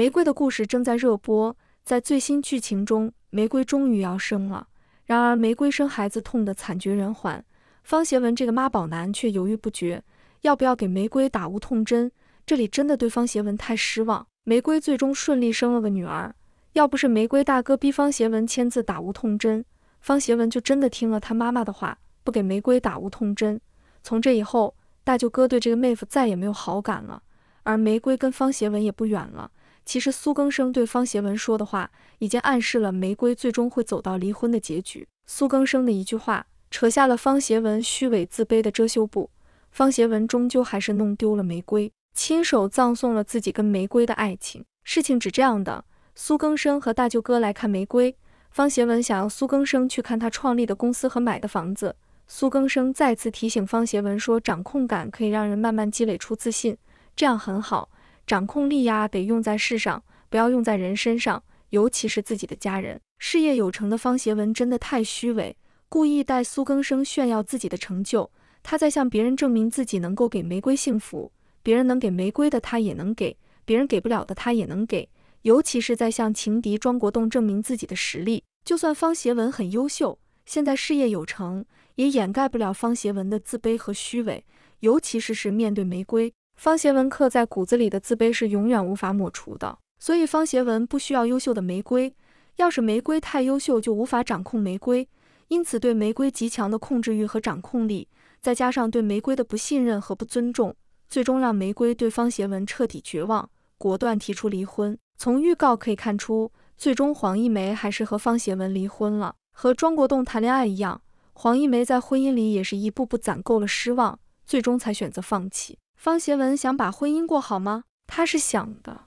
玫瑰的故事正在热播，在最新剧情中，玫瑰终于要生了。然而，玫瑰生孩子痛得惨绝人寰，方协文这个妈宝男却犹豫不决，要不要给玫瑰打无痛针？这里真的对方协文太失望。玫瑰最终顺利生了个女儿，要不是玫瑰大哥逼方协文签字打无痛针，方协文就真的听了他妈妈的话，不给玫瑰打无痛针。从这以后，大舅哥对这个妹夫再也没有好感了，而玫瑰跟方协文也不远了。其实苏更生对方协文说的话，已经暗示了玫瑰最终会走到离婚的结局。苏更生的一句话，扯下了方协文虚伪自卑的遮羞布。方协文终究还是弄丢了玫瑰，亲手葬送了自己跟玫瑰的爱情。事情只这样的。苏更生和大舅哥来看玫瑰，方协文想要苏更生去看他创立的公司和买的房子。苏更生再次提醒方协文说，掌控感可以让人慢慢积累出自信，这样很好。掌控力呀，得用在事上，不要用在人身上，尤其是自己的家人。事业有成的方协文真的太虚伪，故意带苏更生炫耀自己的成就，他在向别人证明自己能够给玫瑰幸福，别人能给玫瑰的，他也能给；别人给不了的，他也能给。尤其是在向情敌庄国栋证明自己的实力。就算方协文很优秀，现在事业有成，也掩盖不了方协文的自卑和虚伪，尤其是是面对玫瑰。方协文刻在骨子里的自卑是永远无法抹除的，所以方协文不需要优秀的玫瑰。要是玫瑰太优秀，就无法掌控玫瑰。因此，对玫瑰极强的控制欲和掌控力，再加上对玫瑰的不信任和不尊重，最终让玫瑰对方协文彻底绝望，果断提出离婚。从预告可以看出，最终黄一梅还是和方协文离婚了，和庄国栋谈恋爱一样，黄一梅在婚姻里也是一步步攒够了失望，最终才选择放弃。方协文想把婚姻过好吗？他是想的，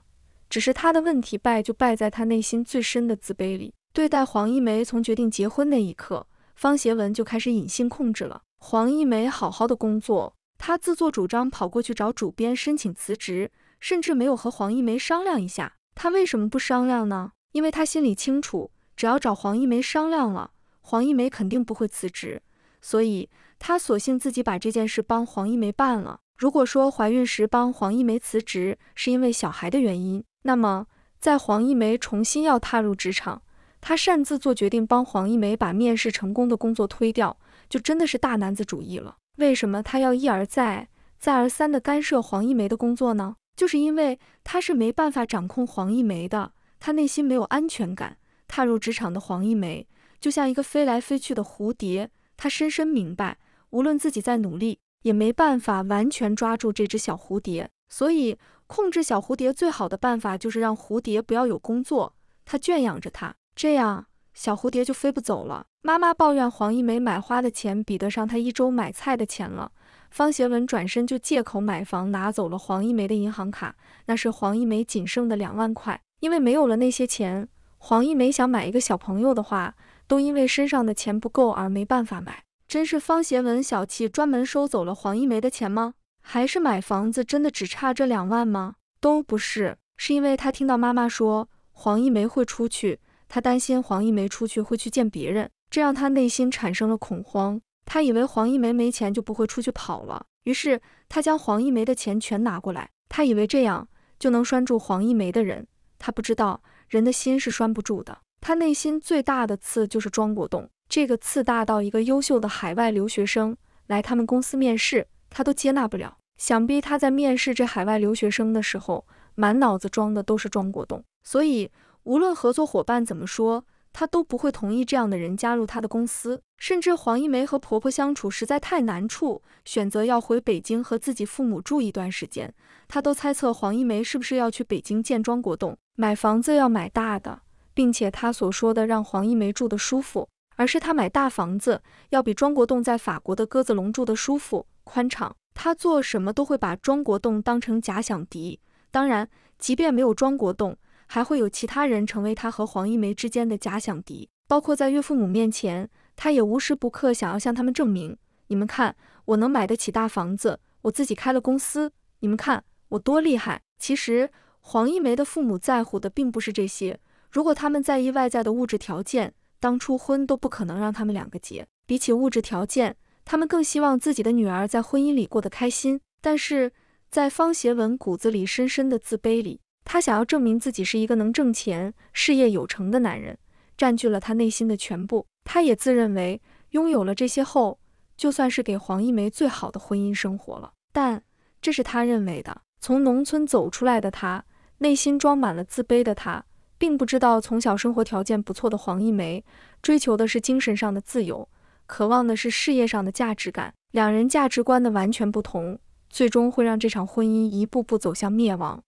只是他的问题败就败在他内心最深的自卑里。对待黄一梅，从决定结婚那一刻，方协文就开始隐性控制了。黄一梅好好的工作，他自作主张跑过去找主编申请辞职，甚至没有和黄一梅商量一下。他为什么不商量呢？因为他心里清楚，只要找黄一梅商量了，黄一梅肯定不会辞职，所以他索性自己把这件事帮黄一梅办了。如果说怀孕时帮黄一梅辞职是因为小孩的原因，那么在黄一梅重新要踏入职场，她擅自做决定帮黄一梅把面试成功的工作推掉，就真的是大男子主义了。为什么她要一而再、再而三地干涉黄一梅的工作呢？就是因为她是没办法掌控黄一梅的，她内心没有安全感。踏入职场的黄一梅就像一个飞来飞去的蝴蝶，她深深明白，无论自己再努力。也没办法完全抓住这只小蝴蝶，所以控制小蝴蝶最好的办法就是让蝴蝶不要有工作，他圈养着它，这样小蝴蝶就飞不走了。妈妈抱怨黄一梅买花的钱比得上她一周买菜的钱了。方协文转身就借口买房拿走了黄一梅的银行卡，那是黄一梅仅剩的两万块。因为没有了那些钱，黄一梅想买一个小朋友的话，都因为身上的钱不够而没办法买。真是方协文小气，专门收走了黄一梅的钱吗？还是买房子真的只差这两万吗？都不是，是因为他听到妈妈说黄一梅会出去，他担心黄一梅出去会去见别人，这让他内心产生了恐慌。他以为黄一梅没钱就不会出去跑了，于是他将黄一梅的钱全拿过来。他以为这样就能拴住黄一梅的人，他不知道人的心是拴不住的。他内心最大的刺就是庄国栋。这个次大到一个优秀的海外留学生来他们公司面试，他都接纳不了。想必他在面试这海外留学生的时候，满脑子装的都是庄国栋。所以无论合作伙伴怎么说，他都不会同意这样的人加入他的公司。甚至黄一梅和婆婆相处实在太难处，选择要回北京和自己父母住一段时间，他都猜测黄一梅是不是要去北京见庄国栋，买房子要买大的，并且他所说的让黄一梅住的舒服。而是他买大房子，要比庄国栋在法国的鸽子笼住的舒服宽敞。他做什么都会把庄国栋当成假想敌。当然，即便没有庄国栋，还会有其他人成为他和黄一梅之间的假想敌。包括在岳父母面前，他也无时不刻想要向他们证明：你们看，我能买得起大房子，我自己开了公司，你们看我多厉害。其实，黄一梅的父母在乎的并不是这些。如果他们在意外在的物质条件。当初婚都不可能让他们两个结。比起物质条件，他们更希望自己的女儿在婚姻里过得开心。但是在方协文骨子里深深的自卑里，他想要证明自己是一个能挣钱、事业有成的男人，占据了他内心的全部。他也自认为拥有了这些后，就算是给黄一梅最好的婚姻生活了。但这是他认为的。从农村走出来的他，内心装满了自卑的他。并不知道，从小生活条件不错的黄一梅，追求的是精神上的自由，渴望的是事业上的价值感。两人价值观的完全不同，最终会让这场婚姻一步步走向灭亡。